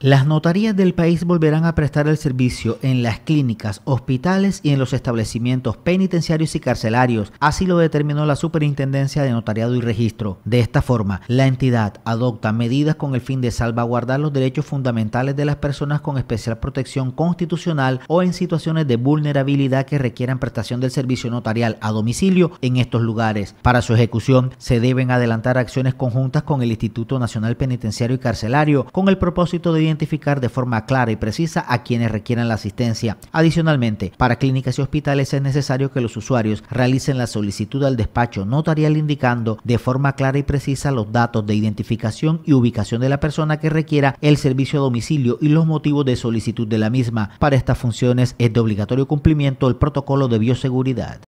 Las notarías del país volverán a prestar el servicio en las clínicas, hospitales y en los establecimientos penitenciarios y carcelarios, así lo determinó la Superintendencia de Notariado y Registro. De esta forma, la entidad adopta medidas con el fin de salvaguardar los derechos fundamentales de las personas con especial protección constitucional o en situaciones de vulnerabilidad que requieran prestación del servicio notarial a domicilio en estos lugares. Para su ejecución, se deben adelantar acciones conjuntas con el Instituto Nacional Penitenciario y Carcelario con el propósito de identificar de forma clara y precisa a quienes requieran la asistencia. Adicionalmente, para clínicas y hospitales es necesario que los usuarios realicen la solicitud al despacho notarial indicando de forma clara y precisa los datos de identificación y ubicación de la persona que requiera el servicio a domicilio y los motivos de solicitud de la misma. Para estas funciones es de obligatorio cumplimiento el protocolo de bioseguridad.